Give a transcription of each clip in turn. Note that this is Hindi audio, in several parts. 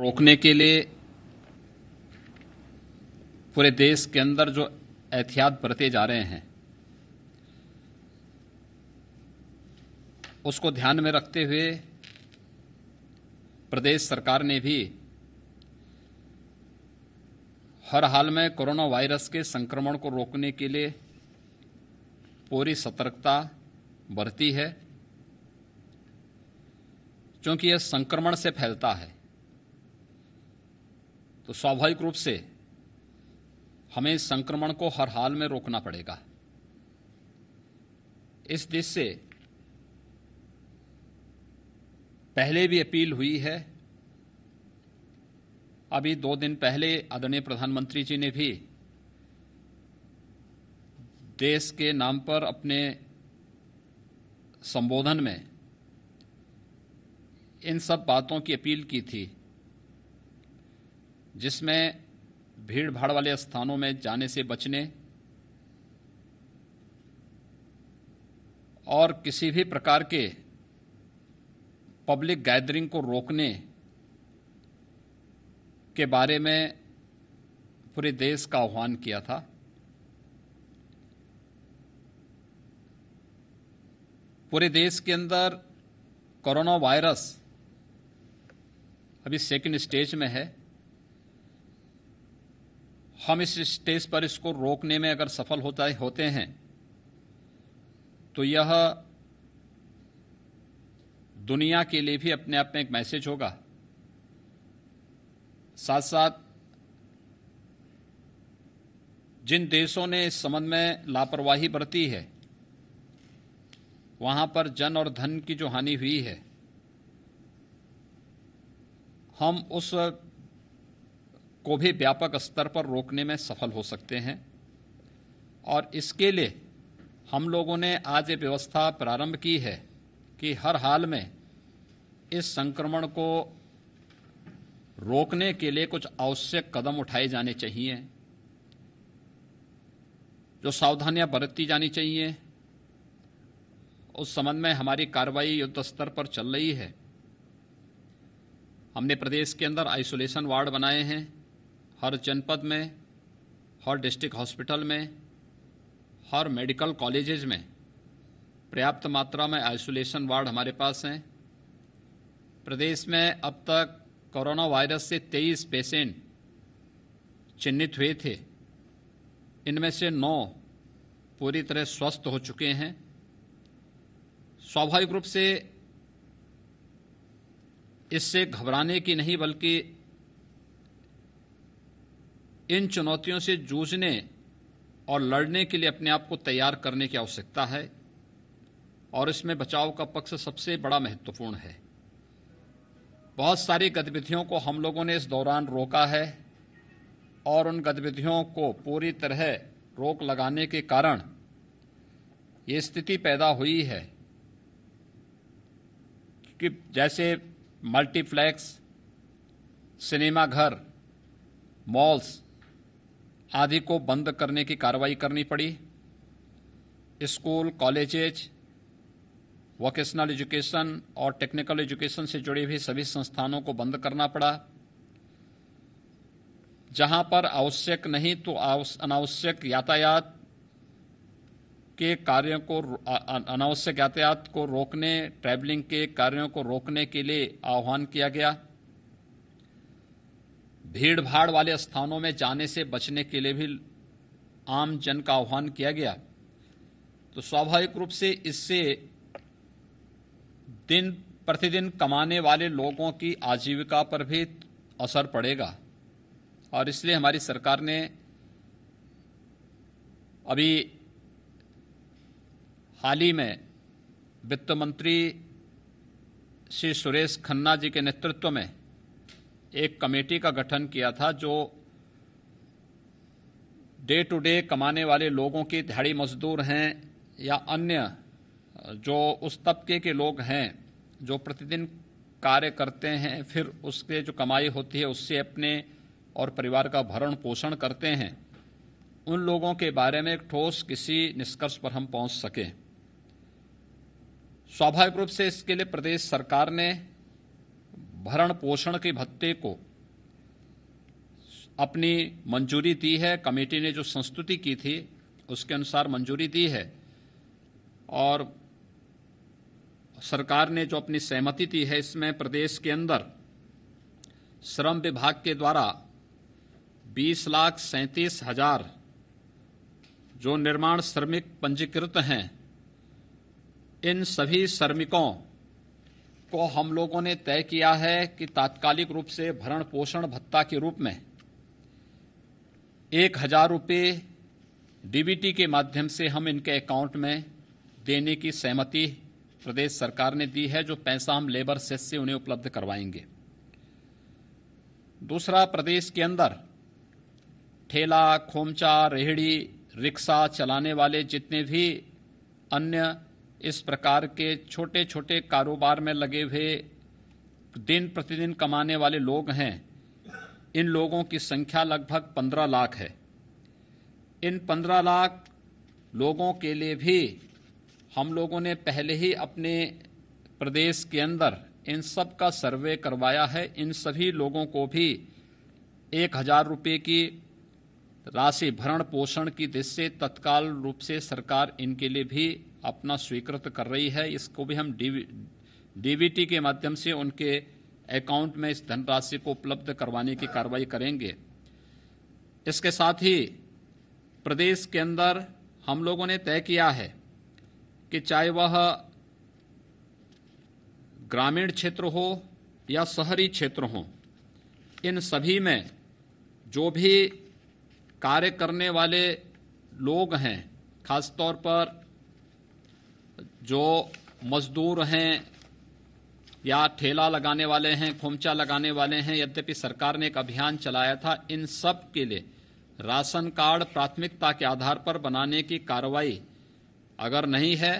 रोकने के लिए पूरे देश के अंदर जो एहतियात बरते जा रहे हैं उसको ध्यान में रखते हुए प्रदेश सरकार ने भी हर हाल में कोरोना वायरस के संक्रमण को रोकने के लिए पूरी सतर्कता बरती है क्योंकि यह संक्रमण से फैलता है तो स्वाभाविक रूप से हमें संक्रमण को हर हाल में रोकना पड़ेगा इस देश से पहले भी अपील हुई है अभी दो दिन पहले आदरणीय प्रधानमंत्री जी ने भी देश के नाम पर अपने संबोधन में इन सब बातों की अपील की थी जिसमें भीड़ भाड़ वाले स्थानों में जाने से बचने और किसी भी प्रकार के पब्लिक गैदरिंग को रोकने के बारे में पूरे देश का आह्वान किया था पूरे देश के अंदर कोरोना वायरस अभी सेकंड स्टेज में है हम इस स्टेज पर इसको रोकने में अगर सफल होता है, होते हैं तो यह दुनिया के लिए भी अपने आप में एक मैसेज होगा साथ साथ जिन देशों ने इस संबंध में लापरवाही बरती है वहां पर जन और धन की जो हानि हुई है हम उस को भी व्यापक स्तर पर रोकने में सफल हो सकते हैं और इसके लिए हम लोगों ने आज ये व्यवस्था प्रारंभ की है कि हर हाल में इस संक्रमण को रोकने के लिए कुछ आवश्यक कदम उठाए जाने चाहिए जो सावधानियां बरती जानी चाहिए उस संबंध में हमारी कार्रवाई युद्ध स्तर पर चल रही है हमने प्रदेश के अंदर आइसोलेशन वार्ड बनाए हैं हर जनपद में हर डिस्ट्रिक्ट हॉस्पिटल में हर मेडिकल कॉलेजेज में पर्याप्त मात्रा में आइसोलेशन वार्ड हमारे पास हैं प्रदेश में अब तक कोरोना वायरस से 23 पेशेंट चिन्हित हुए थे इनमें से नौ पूरी तरह स्वस्थ हो चुके हैं स्वाभाविक रूप से इससे घबराने की नहीं बल्कि इन चुनौतियों से जूझने और लड़ने के लिए अपने आप को तैयार करने की आवश्यकता है और इसमें बचाव का पक्ष सबसे बड़ा महत्वपूर्ण है बहुत सारी गतिविधियों को हम लोगों ने इस दौरान रोका है और उन गतिविधियों को पूरी तरह रोक लगाने के कारण ये स्थिति पैदा हुई है कि जैसे मल्टीप्लेक्स सिनेमाघर मॉल्स आदि को बंद करने की कार्रवाई करनी पड़ी स्कूल कॉलेजेज वोकेशनल एजुकेशन और टेक्निकल एजुकेशन से जुड़े हुए सभी संस्थानों को बंद करना पड़ा जहां पर आवश्यक नहीं तो अनावश्यक यातायात के कार्यों को अनावश्यक यातायात को रोकने ट्रैवलिंग के कार्यों को रोकने के लिए आह्वान किया गया भीड़ भाड़ वाले स्थानों में जाने से बचने के लिए भी आम जन का आह्वान किया गया तो स्वाभाविक रूप से इससे दिन प्रतिदिन कमाने वाले लोगों की आजीविका पर भी असर पड़ेगा और इसलिए हमारी सरकार ने अभी हाल ही में वित्त मंत्री श्री सुरेश खन्ना जी के नेतृत्व में एक कमेटी का गठन किया था जो डे टू डे कमाने वाले लोगों की दिहाड़ी मजदूर हैं या अन्य जो उस तबके के लोग हैं जो प्रतिदिन कार्य करते हैं फिर उसके जो कमाई होती है उससे अपने और परिवार का भरण पोषण करते हैं उन लोगों के बारे में एक ठोस किसी निष्कर्ष पर हम पहुंच सकें स्वाभाविक रूप से इसके लिए प्रदेश सरकार ने भरण पोषण के भत्ते को अपनी मंजूरी दी है कमेटी ने जो संस्तुति की थी उसके अनुसार मंजूरी दी है और सरकार ने जो अपनी सहमति दी है इसमें प्रदेश के अंदर श्रम विभाग के द्वारा बीस लाख सैंतीस हजार जो निर्माण श्रमिक पंजीकृत हैं इन सभी श्रमिकों को हम लोगों ने तय किया है कि तात्कालिक रूप से भरण पोषण भत्ता के रूप में एक हजार रुपये डीबीटी के माध्यम से हम इनके अकाउंट में देने की सहमति प्रदेश सरकार ने दी है जो पैसा हम लेबर सेस से उन्हें उपलब्ध करवाएंगे दूसरा प्रदेश के अंदर ठेला खोमचा रेहड़ी रिक्शा चलाने वाले जितने भी अन्य इस प्रकार के छोटे छोटे कारोबार में लगे हुए दिन प्रतिदिन कमाने वाले लोग हैं इन लोगों की संख्या लगभग पंद्रह लाख है इन पंद्रह लाख लोगों के लिए भी हम लोगों ने पहले ही अपने प्रदेश के अंदर इन सब का सर्वे करवाया है इन सभी लोगों को भी एक हज़ार रुपये की राशि भरण पोषण की दिशा से तत्काल रूप से सरकार इनके लिए भी अपना स्वीकृत कर रही है इसको भी हम डीबीटी के माध्यम से उनके अकाउंट में इस धनराशि को उपलब्ध करवाने की कार्रवाई करेंगे इसके साथ ही प्रदेश के अंदर हम लोगों ने तय किया है कि चाहे वह ग्रामीण क्षेत्र हो या शहरी क्षेत्र हो इन सभी में जो भी कार्य करने वाले लोग हैं खासतौर पर जो मजदूर हैं या ठेला लगाने वाले हैं खोमचा लगाने वाले हैं यद्यपि सरकार ने एक अभियान चलाया था इन सब के लिए राशन कार्ड प्राथमिकता के आधार पर बनाने की कार्रवाई अगर नहीं है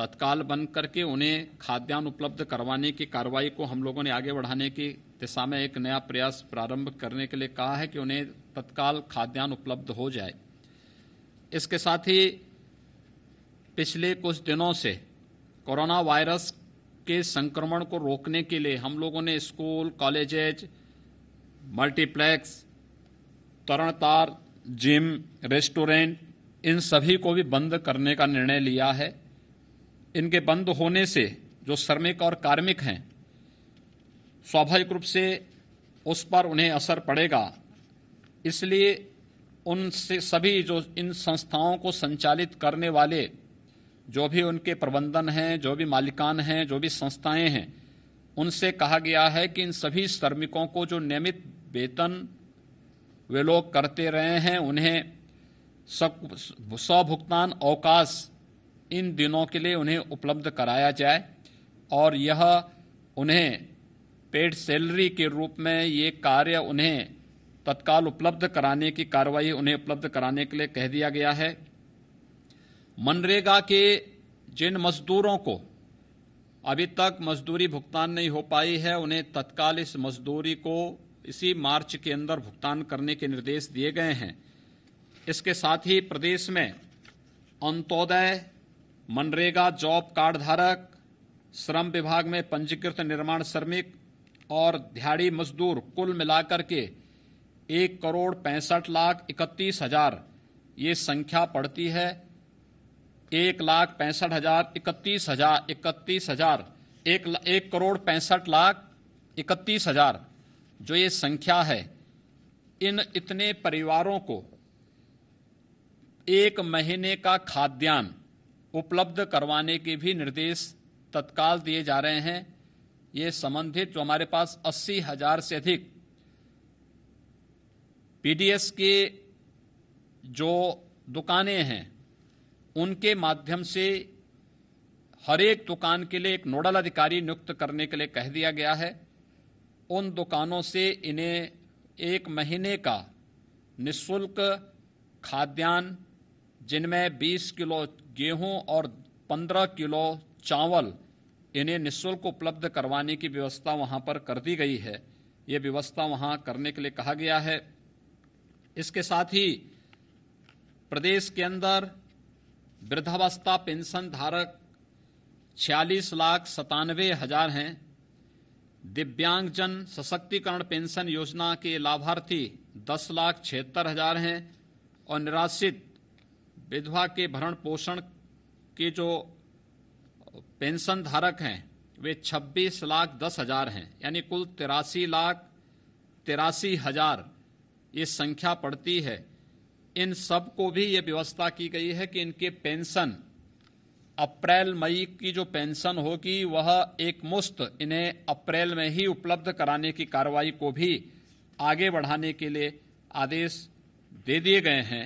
तत्काल बंद करके उन्हें खाद्यान्न उपलब्ध करवाने की कार्रवाई को हम लोगों ने आगे बढ़ाने की दिशा में एक नया प्रयास प्रारंभ करने के लिए कहा है कि उन्हें तत्काल खाद्यान्न उपलब्ध हो जाए इसके साथ ही पिछले कुछ दिनों से कोरोना वायरस के संक्रमण को रोकने के लिए हम लोगों ने स्कूल कॉलेजेज मल्टीप्लेक्स तरण तार जिम रेस्टोरेंट इन सभी को भी बंद करने का निर्णय लिया है इनके बंद होने से जो श्रमिक और कार्मिक हैं स्वाभाविक रूप से उस पर उन्हें असर पड़ेगा इसलिए उनसे सभी जो इन संस्थाओं को संचालित करने वाले जो भी उनके प्रबंधन हैं जो भी मालिकान हैं जो भी संस्थाएं हैं उनसे कहा गया है कि इन सभी श्रमिकों को जो नियमित वेतन वे लोग करते रहे हैं उन्हें स्वभुगतान अवकाश इन दिनों के लिए उन्हें उपलब्ध कराया जाए और यह उन्हें पेड सैलरी के रूप में ये कार्य उन्हें तत्काल उपलब्ध कराने की कार्रवाई उन्हें उपलब्ध कराने के लिए कह दिया गया है मनरेगा के जिन मजदूरों को अभी तक मजदूरी भुगतान नहीं हो पाई है उन्हें तत्काल इस मजदूरी को इसी मार्च के अंदर भुगतान करने के निर्देश दिए गए हैं इसके साथ ही प्रदेश में अंत्योदय मनरेगा जॉब कार्ड धारक श्रम विभाग में पंजीकृत निर्माण श्रमिक और दिहाड़ी मजदूर कुल मिलाकर के एक करोड़ पैंसठ लाख इकतीस हजार ये संख्या पड़ती है एक लाख पैंसठ हजार इकतीस हजार इकतीस हजार एक एक करोड़ पैंसठ लाख इकतीस हजार जो ये संख्या है इन इतने परिवारों को एक महीने का खाद्यान्न उपलब्ध करवाने के भी निर्देश तत्काल दिए जा रहे हैं ये संबंधित जो हमारे पास अस्सी हजार से अधिक पीडीएस के जो दुकानें हैं उनके माध्यम से हर एक दुकान के लिए एक नोडल अधिकारी नियुक्त करने के लिए कह दिया गया है उन दुकानों से इन्हें एक महीने का निशुल्क खाद्यान्न जिनमें 20 किलो गेहूं और 15 किलो चावल इन्हें निशुल्क उपलब्ध करवाने की व्यवस्था वहां पर कर दी गई है ये व्यवस्था वहां करने के लिए कहा गया है इसके साथ ही प्रदेश के अंदर वृद्धावस्था पेंशन धारक छियालीस लाख सतानवे हजार हैं दिव्यांगजन सशक्तिकरण पेंशन योजना के लाभार्थी दस लाख छिहत्तर हजार हैं और निराश्रित विधवा के भरण पोषण के जो पेंशन धारक हैं वे छब्बीस लाख दस हजार हैं यानी कुल तिरासी लाख तिरासी हजार ये संख्या पड़ती है इन सब को भी ये व्यवस्था की गई है कि इनके पेंशन अप्रैल मई की जो पेंशन होगी वह एक मुश्त इन्हें अप्रैल में ही उपलब्ध कराने की कार्रवाई को भी आगे बढ़ाने के लिए आदेश दे दिए गए हैं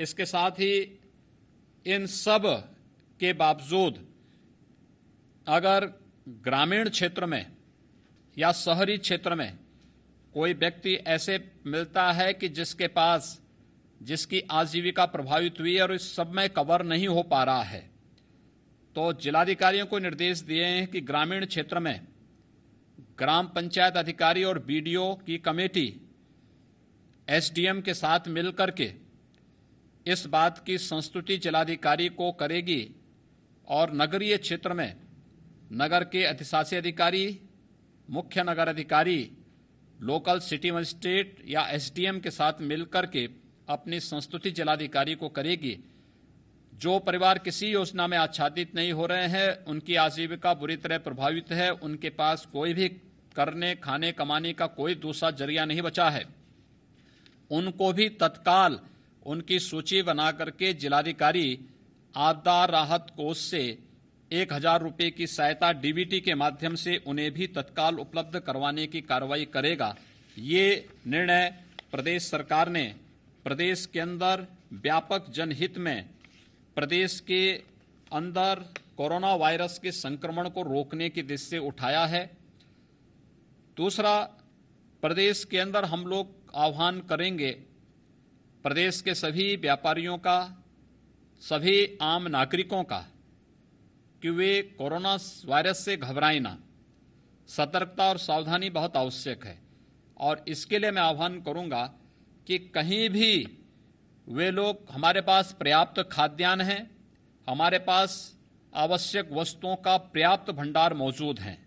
इसके साथ ही इन सब के बावजूद अगर ग्रामीण क्षेत्र में या शहरी क्षेत्र में कोई व्यक्ति ऐसे मिलता है कि जिसके पास जिसकी आजीविका प्रभावित हुई और इस सब में कवर नहीं हो पा रहा है तो जिलाधिकारियों को निर्देश दिए हैं कि ग्रामीण क्षेत्र में ग्राम पंचायत अधिकारी और बी की कमेटी एसडीएम के साथ मिलकर के इस बात की संस्तुति जिलाधिकारी को करेगी और नगरीय क्षेत्र में नगर के अतिशासी अधिकारी मुख्य नगर अधिकारी लोकल सिटी मजिस्ट्रेट या एसडीएम के साथ मिलकर के अपनी संस्तुति जिलाधिकारी को करेगी जो परिवार किसी योजना में आच्छादित नहीं हो रहे हैं उनकी आजीविका बुरी तरह प्रभावित है उनके पास कोई भी करने खाने कमाने का कोई दूसरा जरिया नहीं बचा है उनको भी तत्काल उनकी सूची बना करके जिलाधिकारी आपदा राहत कोष से एक हजार रुपये की सहायता डीबीटी के माध्यम से उन्हें भी तत्काल उपलब्ध करवाने की कार्रवाई करेगा ये निर्णय प्रदेश सरकार ने प्रदेश के अंदर व्यापक जनहित में प्रदेश के अंदर कोरोना वायरस के संक्रमण को रोकने की दृष्टि से उठाया है दूसरा प्रदेश के अंदर हम लोग आह्वान करेंगे प्रदेश के सभी व्यापारियों का सभी आम नागरिकों का कि वे कोरोना वायरस से घबराएं ना सतर्कता और सावधानी बहुत आवश्यक है और इसके लिए मैं आह्वान करूंगा कि कहीं भी वे लोग हमारे पास पर्याप्त खाद्यान्न हैं हमारे पास आवश्यक वस्तुओं का पर्याप्त भंडार मौजूद हैं